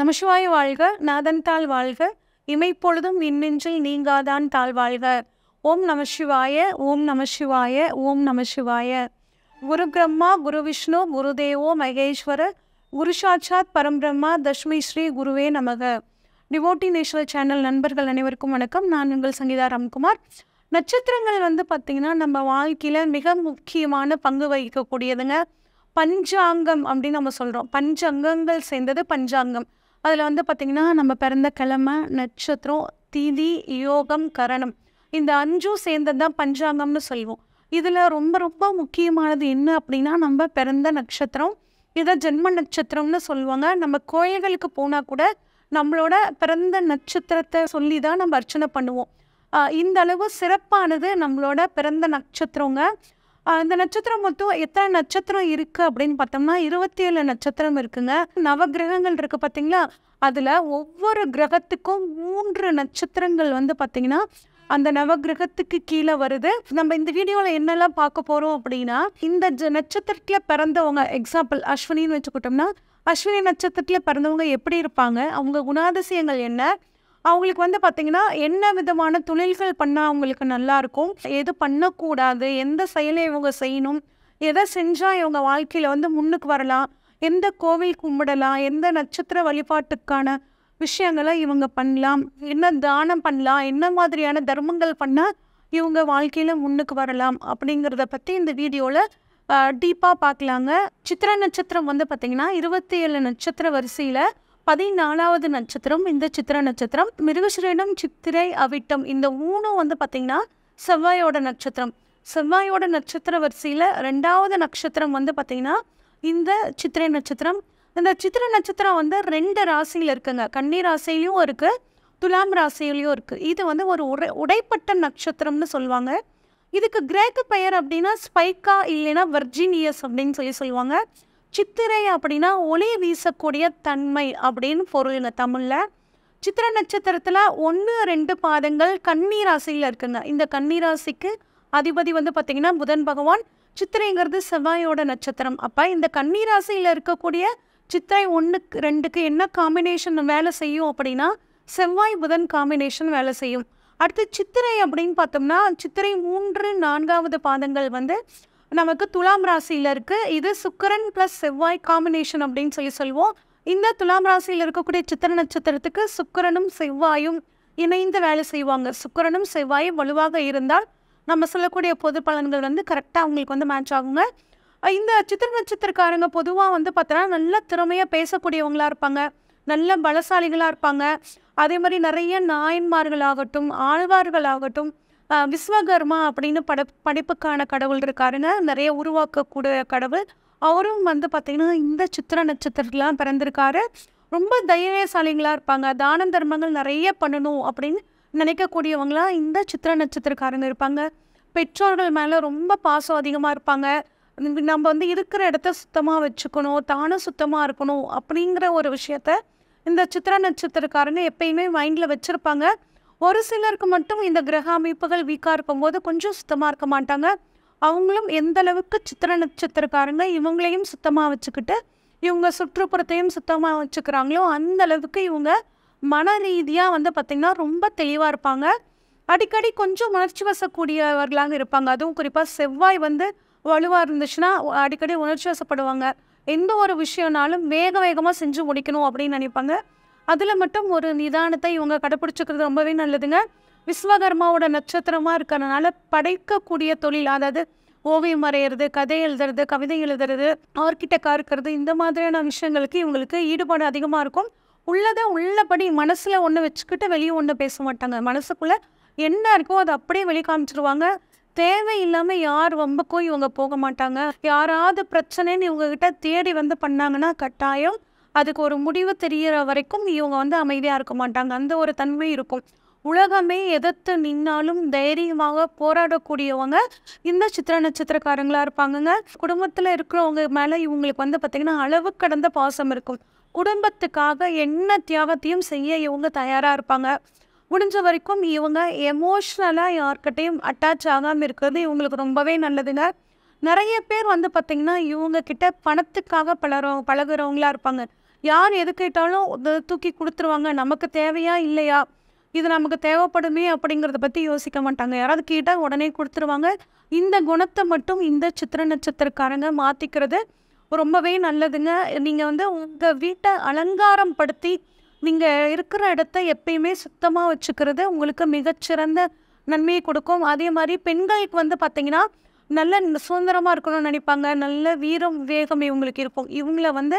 நமசிவாய வாழ்க நாதன் தாள் வாழ்க இமைப்பொழுதும் இன்னெஞ்சில் நீங்காதான் தாழ் வாழ்க ஓம் நமசிவாய ஓம் நமசிவாய ஓம் நமசிவாய குரு பிரம்மா குரு விஷ்ணு குருதேவோ மகேஸ்வர குரு சாட்சாத் பரம்பிரம்மா தஷ்மி ஸ்ரீ குருவே நமக டிவோட்டி நேஷனல் சேனல் நண்பர்கள் அனைவருக்கும் வணக்கம் நான் உங்கள் சங்கீதா ராம்குமார் நட்சத்திரங்கள் வந்து பார்த்திங்கன்னா நம்ம வாழ்க்கையில் மிக முக்கியமான பங்கு வகிக்கக்கூடியதுங்க பஞ்சாங்கம் அப்படின்னு நம்ம சொல்கிறோம் பஞ்சங்கங்கள் சேர்ந்தது பஞ்சாங்கம் அதில் வந்து பார்த்திங்கன்னா நம்ம பிறந்த கிழமை நட்சத்திரம் திதி யோகம் கரணம் இந்த அஞ்சும் சேர்ந்தது தான் பஞ்சாங்கம்னு சொல்லுவோம் இதில் ரொம்ப ரொம்ப முக்கியமானது என்ன அப்படின்னா நம்ம பிறந்த நட்சத்திரம் இதை ஜென்ம நட்சத்திரம்னு சொல்லுவாங்க நம்ம கோயில்களுக்கு போனால் கூட நம்மளோட பிறந்த நட்சத்திரத்தை சொல்லி தான் நம்ம அர்ச்சனை பண்ணுவோம் இந்த அளவு சிறப்பானது நம்மளோட பிறந்த நட்சத்திரங்க அந்த நட்சத்திரம் மொத்தம் எத்தனை நட்சத்திரம் இருக்குது அப்படின்னு பார்த்தோம்னா இருபத்தி ஏழு நட்சத்திரம் இருக்குங்க நவகிரகங்கள் இருக்குது பார்த்தீங்களா அதில் ஒவ்வொரு கிரகத்துக்கும் மூன்று நட்சத்திரங்கள் வந்து பார்த்திங்கன்னா அந்த நவகிரகத்துக்கு கீழே வருது நம்ம இந்த வீடியோவில் என்னெல்லாம் பார்க்க போகிறோம் அப்படின்னா இந்த ஜ நட்சத்திரத்தில் பிறந்தவங்க எக்ஸாம்பிள் அஸ்வினின்னு வச்சுக்கிட்டோம்னா அஸ்வினி நட்சத்திரத்தில் பிறந்தவங்க எப்படி இருப்பாங்க அவங்க குணாதிசயங்கள் என்ன அவங்களுக்கு வந்து பார்த்திங்கன்னா என்ன விதமான தொழில்கள் பண்ணால் அவங்களுக்கு நல்லாயிருக்கும் எது பண்ணக்கூடாது எந்த செயலை இவங்க செய்யணும் எதை செஞ்சால் இவங்க வாழ்க்கையில் வந்து முன்னுக்கு வரலாம் எந்த கோவில் கும்பிடலாம் எந்த நட்சத்திர வழிபாட்டுக்கான விஷயங்களை இவங்க பண்ணலாம் என்ன தானம் பண்ணலாம் என்ன மாதிரியான தர்மங்கள் பண்ணால் இவங்க வாழ்க்கையில் முன்னுக்கு வரலாம் அப்படிங்கிறத பற்றி இந்த வீடியோவில் டீப்பாக பார்க்கலாங்க சித்திர நட்சத்திரம் வந்து பார்த்திங்கன்னா இருபத்தி ஏழு நட்சத்திர வரிசையில் பதினாலாவது நட்சத்திரம் இந்த சித்திர நட்சத்திரம் மிருகசிரேனம் சித்திரை அவிட்டம் இந்த மூணும் வந்து பார்த்திங்கன்னா செவ்வாயோட நட்சத்திரம் செவ்வாயோட நட்சத்திர வரிசையில் ரெண்டாவது நட்சத்திரம் வந்து பார்த்திங்கன்னா இந்த சித்திரை நட்சத்திரம் இந்த சித்திரை நட்சத்திரம் வந்து ரெண்டு ராசியில் இருக்குங்க கன்னி ராசியிலையும் இருக்குது துலாம் ராசியிலையும் இருக்குது இது வந்து ஒரு உடை உடைப்பட்ட நட்சத்திரம்னு சொல்லுவாங்க இதுக்கு கிரேக்க பெயர் அப்படின்னா ஸ்பைக்கா இல்லைன்னா வர்ஜினியஸ் அப்படின்னு சொல்லி சொல்லுவாங்க சித்திரை அப்படின்னா ஒளி வீசக்கூடிய தன்மை அப்படின்னு பொருளுங்க தமிழில் சித்திர நட்சத்திரத்தில் ஒன்று ரெண்டு பாதங்கள் கண்ணீராசியில் இருக்குங்க இந்த கண்ணீராசிக்கு அதிபதி வந்து பார்த்திங்கன்னா புதன் பகவான் சித்திரைங்கிறது செவ்வாயோட நட்சத்திரம் அப்போ இந்த கண்ணீராசியில் இருக்கக்கூடிய சித்திரை ஒன்றுக்கு ரெண்டுக்கு என்ன காம்பினேஷன் வேலை செய்யும் அப்படின்னா செவ்வாய் புதன் காம்பினேஷன் வேலை செய்யும் அடுத்து சித்திரை அப்படின்னு பார்த்தோம்னா சித்திரை மூன்று நான்காவது பாதங்கள் வந்து நமக்கு துலாம் ராசியில் இருக்குது இது சுக்கரன் ப்ளஸ் செவ்வாய் காம்பினேஷன் அப்படின்னு சொல்லி சொல்லுவோம் இந்த துலாம் ராசியில் இருக்கக்கூடிய சித்திர நட்சத்திரத்துக்கு சுக்கரனும் செவ்வாயும் இணைந்து வேலை செய்வாங்க சுக்கரனும் செவ்வாயும் வலுவாக இருந்தால் நம்ம சொல்லக்கூடிய பொது பலன்கள் வந்து கரெக்டாக அவங்களுக்கு வந்து மேட்ச் ஆகுங்க இந்த சித்திர நட்சத்திரக்காரங்க பொதுவாக வந்து பார்த்தோன்னா நல்ல திறமையாக பேசக்கூடியவங்களாக இருப்பாங்க நல்ல பலசாலிகளாக இருப்பாங்க அதே மாதிரி நிறைய நாயன்மார்களாகட்டும் ஆழ்வார்களாகட்டும் விஸ்வகர்மா அப்படின்னு பட படைப்புக்கான கடவுள் இருக்காருன்னு நிறைய உருவாக்கக்கூடிய கடவுள் அவரும் வந்து பார்த்திங்கன்னா இந்த சித்திர நட்சத்திரத்துலாம் பிறந்திருக்காரு ரொம்ப தைரியசாலிகளாக இருப்பாங்க தான தர்மங்கள் நிறைய பண்ணணும் அப்படின்னு நினைக்கக்கூடியவங்களாம் இந்த சித்திர நட்சத்திரக்காரங்க இருப்பாங்க பெற்றோர்கள் மேலே ரொம்ப பாசம் அதிகமாக இருப்பாங்க நம்ம வந்து இருக்கிற இடத்த சுத்தமாக வச்சுக்கணும் தானும் சுத்தமாக இருக்கணும் அப்படிங்கிற ஒரு விஷயத்த இந்த சித்திர நட்சத்திரக்காரங்க எப்பயுமே மைண்டில் வச்சுருப்பாங்க ஒரு சிலருக்கு மட்டும் இந்த கிரக அமைப்புகள் வீக்காக இருக்கும்போது கொஞ்சம் சுத்தமாக இருக்க மாட்டாங்க அவங்களும் எந்த அளவுக்கு சித்திர நட்சத்திரக்காரங்க இவங்களையும் சுத்தமாக வச்சுக்கிட்டு இவங்க சுற்றுப்புறத்தையும் சுத்தமாக வச்சுக்கிறாங்களோ அந்த அளவுக்கு இவங்க மன ரீதியாக வந்து பார்த்திங்கன்னா ரொம்ப தெளிவாக இருப்பாங்க அடிக்கடி கொஞ்சம் உணர்ச்சி வசக்கூடியவர்களாக இருப்பாங்க அதுவும் குறிப்பாக செவ்வாய் வந்து வலுவாக இருந்துச்சுன்னா அடிக்கடி உணர்ச்சி வசப்படுவாங்க எந்த ஒரு விஷயம்னாலும் வேக வேகமாக செஞ்சு முடிக்கணும் அப்படின்னு நினைப்பாங்க அதில் மட்டும் ஒரு நிதானத்தை இவங்க கடைப்பிடிச்சிக்கிறது ரொம்பவே நல்லதுங்க விஸ்வகர்மாவோட நட்சத்திரமாக இருக்கிறதுனால படைக்கக்கூடிய தொழில் அதாவது ஓவியம் வரைகிறது கதை எழுதுறது கவிதை எழுதுறது அவர்கிட்ட இருக்கிறது இந்த மாதிரியான விஷயங்களுக்கு இவங்களுக்கு ஈடுபாடு அதிகமாக இருக்கும் உள்ளதை உள்ளபடி மனசில் ஒன்று வச்சுக்கிட்டு வெளியே ஒன்று பேச மாட்டாங்க மனசுக்குள்ளே என்ன இருக்கோ அதை அப்படியே வெளிக்காமிச்சிருவாங்க தேவையில்லாமல் யார் வம்புக்கும் இவங்க போக மாட்டாங்க யாராவது பிரச்சனைன்னு இவங்ககிட்ட தேடி வந்து பண்ணாங்கன்னா கட்டாயம் அதுக்கு ஒரு முடிவு தெரிகிற வரைக்கும் இவங்க வந்து அமைதியாக இருக்க மாட்டாங்க அந்த ஒரு தன்மை இருக்கும் உலகமே எதிர்த்து நின்னாலும் தைரியமாக போராடக்கூடியவங்க இந்த சித்திர நட்சத்திரக்காரங்களாக இருப்பாங்கங்க குடும்பத்தில் இருக்கிறவங்க மேலே இவங்களுக்கு வந்து பார்த்திங்கன்னா அளவு கடந்த பாசம் இருக்கும் குடும்பத்துக்காக என்ன தியாகத்தையும் செய்ய இவங்க தயாராக இருப்பாங்க முடிஞ்ச வரைக்கும் இவங்க எமோஷ்னலாக யார்கிட்டையும் அட்டாச் ஆகாமல் இருக்கிறது இவங்களுக்கு ரொம்பவே நல்லதுங்க நிறைய பேர் வந்து பார்த்திங்கன்னா இவங்க கிட்ட பணத்துக்காக பலரும் பழகுறவங்களா இருப்பாங்க யார் எது கேட்டாலும் தூக்கி கொடுத்துருவாங்க நமக்கு தேவையா இல்லையா இது நமக்கு தேவைப்படுமே அப்படிங்கிறத பற்றி யோசிக்க மாட்டாங்க யாராவது கேட்டால் உடனே கொடுத்துருவாங்க இந்த குணத்தை மட்டும் இந்த சித்திர நட்சத்திரக்காரங்க மாற்றிக்கிறது ரொம்பவே நல்லதுங்க நீங்கள் வந்து உங்கள் வீட்டை அலங்காரம் படுத்தி நீங்கள் இருக்கிற இடத்த எப்பயுமே சுத்தமாக வச்சுக்கிறது உங்களுக்கு மிகச்சிறந்த நன்மையை கொடுக்கும் அதே மாதிரி பெண்களுக்கு வந்து பார்த்திங்கன்னா நல்ல சுதந்திரமாக இருக்கணும்னு நினைப்பாங்க நல்ல வீரம் வேகம் இவங்களுக்கு இருக்கும் இவங்கள வந்து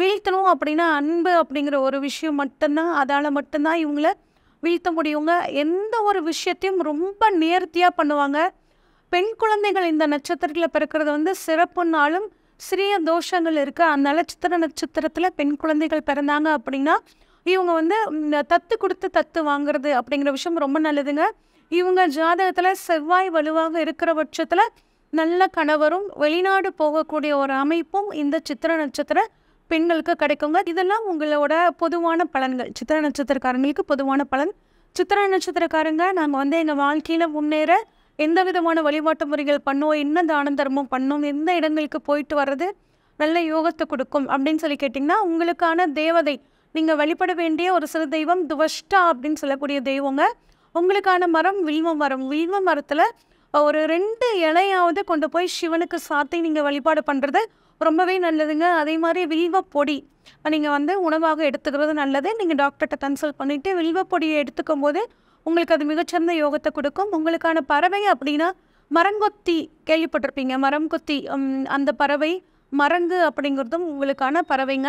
வீழ்த்தணும் அப்படின்னா அன்பு அப்படிங்கிற ஒரு விஷயம் மட்டும்தான் அதால் மட்டும்தான் இவங்கள வீழ்த்த முடியுங்க எந்த ஒரு விஷயத்தையும் ரொம்ப நேர்த்தியாக பண்ணுவாங்க பெண் குழந்தைகள் இந்த நட்சத்திரத்தில் பிறக்கிறது வந்து சிறப்புனாலும் சிறிய தோஷங்கள் இருக்குது அந்த நட்சத்திர நட்சத்திரத்தில் பெண் குழந்தைகள் பிறந்தாங்க அப்படின்னா இவங்க வந்து தத்து கொடுத்து தத்து வாங்குறது அப்படிங்கிற விஷயம் ரொம்ப நல்லதுங்க இவங்க ஜாதகத்தில் செவ்வாய் வலுவாக இருக்கிற பட்சத்தில் நல்ல கணவரும் வெளிநாடு போகக்கூடிய ஒரு அமைப்பும் இந்த சித்திர நட்சத்திர பெண்களுக்கு கிடைக்குங்க இதெல்லாம் உங்களோட பொதுவான பலன்கள் சித்திர நட்சத்திரக்காரங்களுக்கு பொதுவான பலன் சித்திர நட்சத்திரக்காரங்க நாங்கள் வந்து எங்கள் வாழ்க்கையில் முன்னேற எந்த விதமான வழிபாட்டு முறைகள் பண்ணோம் என்ன தான தர்மம் பண்ணோம் எந்த இடங்களுக்கு போயிட்டு வர்றது நல்ல யோகத்தை கொடுக்கும் அப்படின்னு சொல்லி கேட்டிங்கன்னா உங்களுக்கான தேவதை நீங்கள் வழிபட வேண்டிய ஒரு சிறு தெய்வம் துவஷ்டா அப்படின்னு சொல்லக்கூடிய தெய்வங்க உங்களுக்கான மரம் வில்வ மரம் வில்வ மரத்தில் ஒரு ரெண்டு இலையாவது கொண்டு போய் சிவனுக்கு சாத்தி நீங்கள் வழிபாடு பண்ணுறது ரொம்பவே நல்லதுங்க அதே மாதிரி வில்வப்பொடி நீங்கள் வந்து உணவாக எடுத்துக்கிறது நல்லது நீங்கள் டாக்டர்கிட்ட கன்சல்ட் பண்ணிவிட்டு வில்வப்பொடியை எடுத்துக்கும் போது உங்களுக்கு அது மிகச்சிறந்த யோகத்தை கொடுக்கும் உங்களுக்கான பறவை அப்படின்னா மரங்கொத்தி கேள்விப்பட்டிருப்பீங்க மரங்கொத்தி அந்த பறவை மரங்கு அப்படிங்கிறதும் உங்களுக்கான பறவைங்க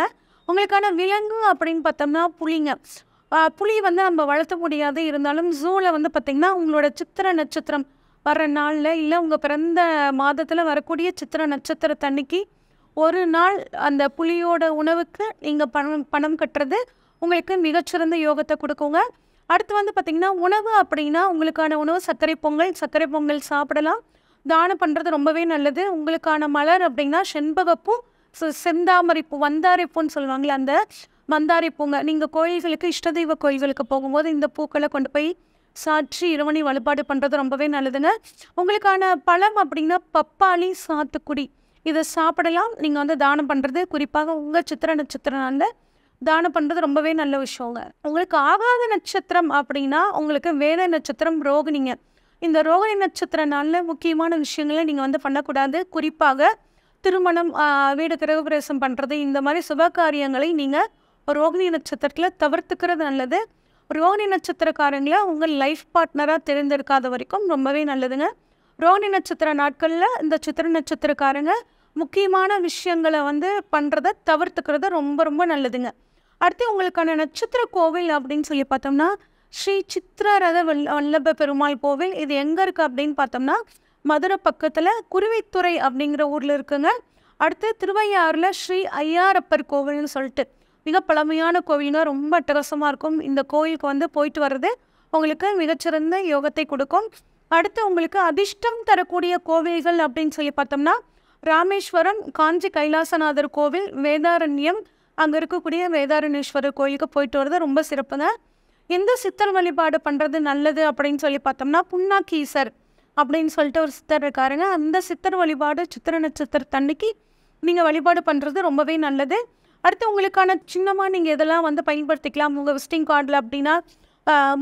உங்களுக்கான விலங்கு அப்படின்னு பார்த்தோம்னா புளிங்க புளி வந்து நம்ம வளர்த்த முடியாது இருந்தாலும் ஜூவில் வந்து பார்த்திங்கன்னா உங்களோட சித்திர நட்சத்திரம் வர்ற நாளில் இல்லை உங்கள் பிறந்த மாதத்தில் வரக்கூடிய சித்திர நட்சத்திரத்தன்னைக்கு ஒரு நாள் அந்த புலியோட உணவுக்கு நீங்கள் பணம் பணம் கட்டுறது உங்களுக்கு மிகச்சிறந்த யோகத்தை கொடுக்குங்க அடுத்து வந்து பார்த்திங்கன்னா உணவு அப்படின்னா உங்களுக்கான உணவு சர்க்கரை பொங்கல் சர்க்கரை பொங்கல் சாப்பிடலாம் தானம் பண்ணுறது ரொம்பவே நல்லது உங்களுக்கான மலர் அப்படின்னா செண்பகப்பூ ஸோ செந்தாமரை பூ பூன்னு சொல்லுவாங்களே அந்த மந்தாரை பூங்க நீங்கள் கோயில்களுக்கு இஷ்ட தெய்வ கோயில்களுக்கு போகும்போது இந்த பூக்களை கொண்டு போய் சாட்சி இரவணி வழிபாடு பண்ணுறது ரொம்பவே நல்லதுங்க உங்களுக்கான பழம் அப்படின்னா பப்பாளி சாத்துக்குடி இதை சாப்பிடலாம் நீங்கள் வந்து தானம் பண்ணுறது குறிப்பாக உங்கள் சித்திர நட்சத்திரனால தானம் பண்ணுறது ரொம்பவே நல்ல விஷயங்க உங்களுக்கு ஆகாத நட்சத்திரம் அப்படின்னா உங்களுக்கு வேத நட்சத்திரம் ரோகிணிங்க இந்த ரோகிணி நட்சத்திரனால முக்கியமான விஷயங்களை நீங்கள் வந்து பண்ணக்கூடாது குறிப்பாக திருமணம் வீடு பிரவேசம் பண்ணுறது இந்த மாதிரி சுப காரியங்களை நீங்கள் ரோகிணி நட்சத்திரத்தில் தவிர்த்துக்கிறது நல்லது ரோகிணி நட்சத்திரக்காரங்கள உங்கள் லைஃப் பார்ட்னராக தெரிந்திருக்காத வரைக்கும் ரொம்பவே நல்லதுங்க ரோகிணி நட்சத்திர நாட்களில் இந்த சித்திர நட்சத்திரக்காரங்க முக்கியமான விஷயங்களை வந்து பண்ணுறத தவிர்த்துக்கிறது ரொம்ப ரொம்ப நல்லதுங்க அடுத்து உங்களுக்கான நட்சத்திர கோவில் அப்படின்னு சொல்லி பார்த்தோம்னா ஸ்ரீ சித்திரரத வல்லப பெருமாள் கோவில் இது எங்கே இருக்குது அப்படின்னு பார்த்தோம்னா மதுரை பக்கத்தில் குருவித்துறை அப்படிங்கிற ஊரில் இருக்குங்க அடுத்து திருவையாறில் ஸ்ரீ ஐயாரப்பர் கோவில்னு சொல்லிட்டு மிக பழமையான கோவில்னா ரொம்ப அட்டகாசமாக இருக்கும் இந்த கோவிலுக்கு வந்து போயிட்டு வர்றது உங்களுக்கு மிகச்சிறந்த யோகத்தை கொடுக்கும் அடுத்து உங்களுக்கு அதிர்ஷ்டம் தரக்கூடிய கோவில்கள் அப்படின்னு சொல்லி பார்த்தோம்னா ராமேஸ்வரம் காஞ்சி கைலாசநாதர் கோவில் வேதாரண்யம் அங்கே இருக்கக்கூடிய வேதாரணேஸ்வரர் கோயிலுக்கு போயிட்டு வர்றது ரொம்ப சிறப்பு தான் எந்த சித்தர் வழிபாடு பண்ணுறது நல்லது அப்படின்னு சொல்லி பார்த்தோம்னா புண்ணாக்கீசர் அப்படின்னு சொல்லிட்டு ஒரு சித்தர் இருக்காருங்க அந்த சித்தர் வழிபாடு சித்திர நட்சத்திர தண்ணிக்கு நீங்கள் வழிபாடு பண்ணுறது ரொம்பவே நல்லது அடுத்து உங்களுக்கான சின்னமாக நீங்கள் இதெல்லாம் வந்து பயன்படுத்திக்கலாம் உங்கள் விசிட்டிங் கார்டில் அப்படின்னா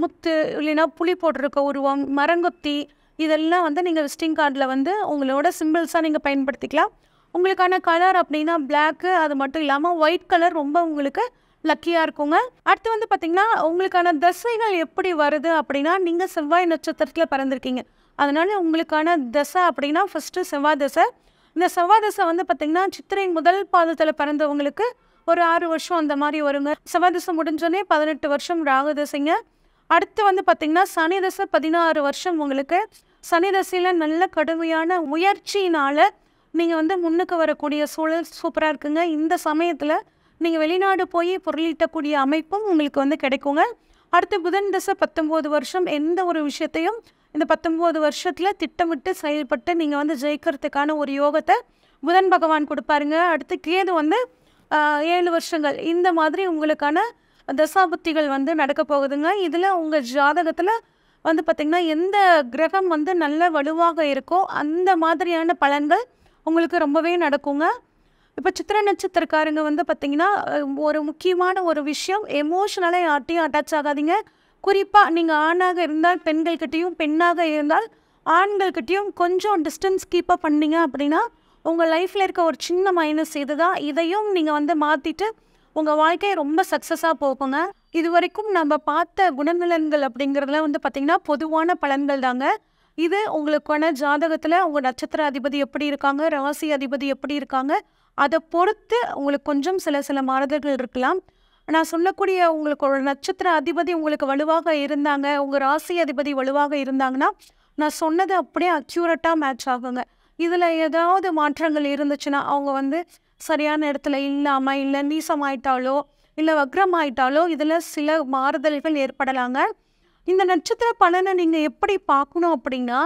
முத்து இல்லைன்னா புளி போட்டிருக்க உருவம் மரங்கொத்தி இதெல்லாம் வந்து நீங்கள் விசிட்டிங் கார்டில் வந்து உங்களோட சிம்பிள்ஸாக நீங்கள் பயன்படுத்திக்கலாம் உங்களுக்கான கலர் அப்படின்னா பிளாக்கு அது மட்டும் இல்லாமல் ஒயிட் கலர் ரொம்ப உங்களுக்கு லக்கியாக இருக்குங்க அடுத்து வந்து பார்த்திங்கன்னா உங்களுக்கான தசைகள் எப்படி வருது அப்படின்னா நீங்கள் செவ்வாய் நட்சத்திரத்தில் பறந்துருக்கீங்க அதனால் உங்களுக்கான தசை அப்படின்னா ஃபஸ்ட்டு செவ்வாய் தசை இந்த செவ்வாய் தசை வந்து பார்த்திங்கன்னா சித்திரை முதல் பாதத்தில் பிறந்தவங்களுக்கு ஒரு ஆறு வருஷம் அந்த மாதிரி வருங்க செவ்வாய் தசை முடிஞ்சோடனே பதினெட்டு வருஷம் ராகு தசைங்க அடுத்து வந்து பார்த்திங்கன்னா சனி தசை பதினாறு வருஷம் உங்களுக்கு சனி தசையில் நல்ல கடுமையான முயற்சியினால் நீங்கள் வந்து முன்னுக்கு வரக்கூடிய சூழல் சூப்பராக இருக்குங்க இந்த சமயத்தில் நீங்கள் வெளிநாடு போய் பொருளீட்டக்கூடிய அமைப்பும் உங்களுக்கு வந்து கிடைக்குங்க அடுத்து புதன் தசை பத்தொம்போது வருஷம் எந்த ஒரு விஷயத்தையும் இந்த பத்தொம்போது வருஷத்தில் திட்டமிட்டு செயல்பட்டு நீங்கள் வந்து ஜெயிக்கிறதுக்கான ஒரு யோகத்தை புதன் பகவான் கொடுப்பாருங்க அடுத்து கேது வந்து ஏழு வருஷங்கள் இந்த மாதிரி உங்களுக்கான தசாபுத்திகள் வந்து நடக்க போகுதுங்க இதில் உங்கள் ஜாதகத்தில் வந்து பார்த்திங்கன்னா எந்த கிரகம் வந்து நல்ல வலுவாக இருக்கோ அந்த மாதிரியான பலன்கள் உங்களுக்கு ரொம்பவே நடக்குங்க இப்போ சித்திர நட்சத்திரக்காரங்க வந்து பார்த்திங்கன்னா ஒரு முக்கியமான ஒரு விஷயம் எமோஷனலாக யார்ட்டையும் அட்டாச் ஆகாதீங்க குறிப்பாக நீங்கள் ஆணாக இருந்தால் பெண்கள்கிட்டையும் பெண்ணாக இருந்தால் ஆண்கள்கிட்டையும் கொஞ்சம் டிஸ்டன்ஸ் கீப்பப் பண்ணீங்க அப்படின்னா உங்கள் லைஃப்பில் இருக்க ஒரு சின்ன மைனஸ் இது தான் இதையும் நீங்கள் வந்து மாற்றிட்டு உங்கள் வாழ்க்கையை ரொம்ப சக்ஸஸாக போகுங்க இது வரைக்கும் நம்ம பார்த்த குணநலன்கள் அப்படிங்கிறதுல வந்து பார்த்திங்கன்னா பொதுவான பலன்கள் தாங்க இது உங்களுக்கான ஜாதகத்தில் உங்கள் நட்சத்திர அதிபதி எப்படி இருக்காங்க ராசி அதிபதி எப்படி இருக்காங்க அதை பொறுத்து உங்களுக்கு கொஞ்சம் சில சில மாறுதல்கள் இருக்கலாம் நான் சொல்லக்கூடிய உங்களுக்கு ஒரு நட்சத்திர அதிபதி உங்களுக்கு வலுவாக இருந்தாங்க உங்கள் ராசி அதிபதி வலுவாக இருந்தாங்கன்னா நான் சொன்னது அப்படியே அக்யூரட்டாக மேட்ச் ஆகுங்க இதில் ஏதாவது மாற்றங்கள் இருந்துச்சுன்னா அவங்க வந்து சரியான இடத்துல இல்லாமல் இல்லை நீசமாயிட்டாலோ இல்லை வக்ரமாயிட்டாலோ இதில் சில மாறுதல்கள் ஏற்படலாங்க இந்த நட்சத்திர பலனை நீங்கள் எப்படி பார்க்கணும் அப்படின்னா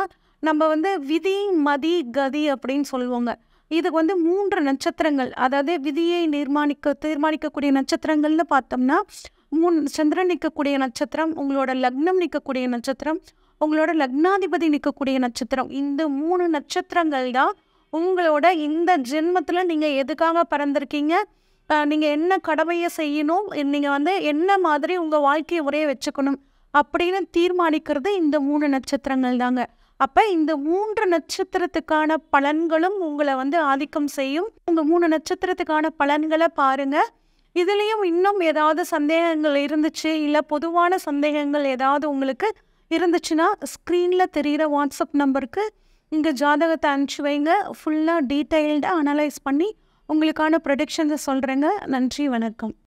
நம்ம வந்து விதி மதி கதி அப்படின்னு சொல்லுவோங்க இதுக்கு வந்து மூன்று நட்சத்திரங்கள் அதாவது விதியை நிர்மாணிக்க தீர்மானிக்கக்கூடிய நட்சத்திரங்கள்னு பார்த்தோம்னா மூணு சந்திரன் நிற்கக்கூடிய நட்சத்திரம் உங்களோட லக்னம் நிற்கக்கூடிய நட்சத்திரம் உங்களோட லக்னாதிபதி நிற்கக்கூடிய நட்சத்திரம் இந்த மூணு நட்சத்திரங்கள் தான் உங்களோட இந்த ஜென்மத்தில் நீங்கள் எதுக்காக பிறந்திருக்கீங்க நீங்கள் என்ன கடமையை செய்யணும் நீங்கள் வந்து என்ன மாதிரி உங்கள் வாழ்க்கையை உரைய வச்சுக்கணும் அப்படின்னு தீர்மானிக்கிறது இந்த மூணு நட்சத்திரங்கள் தாங்க அப்போ இந்த மூன்று நட்சத்திரத்துக்கான பலன்களும் உங்களை வந்து ஆதிக்கம் செய்யும் உங்கள் மூணு நட்சத்திரத்துக்கான பலன்களை பாருங்கள் இதுலேயும் இன்னும் ஏதாவது சந்தேகங்கள் இருந்துச்சு இல்லை பொதுவான சந்தேகங்கள் ஏதாவது உங்களுக்கு இருந்துச்சுன்னா ஸ்க்ரீனில் தெரிகிற வாட்ஸ்அப் நம்பருக்கு இங்கே ஜாதகத்தை அனுப்பிச்சி வைங்க ஃபுல்லாக டீட்டெயில்டாக அனலைஸ் பண்ணி உங்களுக்கான ப்ரொடிக்ஷன்ஸை சொல்கிறேங்க நன்றி வணக்கம்